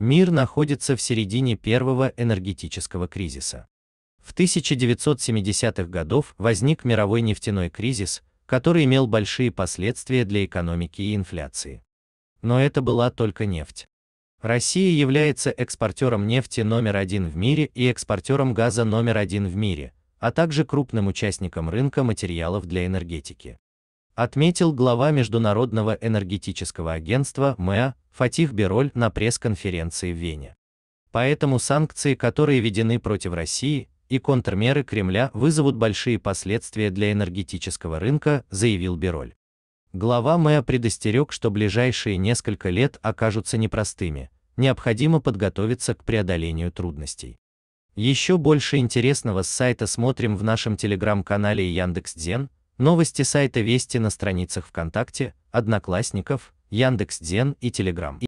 Мир находится в середине первого энергетического кризиса. В 1970-х годов возник мировой нефтяной кризис, который имел большие последствия для экономики и инфляции. Но это была только нефть. Россия является экспортером нефти номер один в мире и экспортером газа номер один в мире, а также крупным участником рынка материалов для энергетики отметил глава Международного энергетического агентства МЭА Фатих Бероль на пресс-конференции в Вене. Поэтому санкции, которые введены против России, и контрмеры Кремля вызовут большие последствия для энергетического рынка, заявил Бероль. Глава МЭА предостерег, что ближайшие несколько лет окажутся непростыми, необходимо подготовиться к преодолению трудностей. Еще больше интересного с сайта смотрим в нашем телеграм-канале Яндекс.Дзен, Новости сайта Вести на страницах ВКонтакте, Одноклассников, Яндекс.Дзен и Телеграм.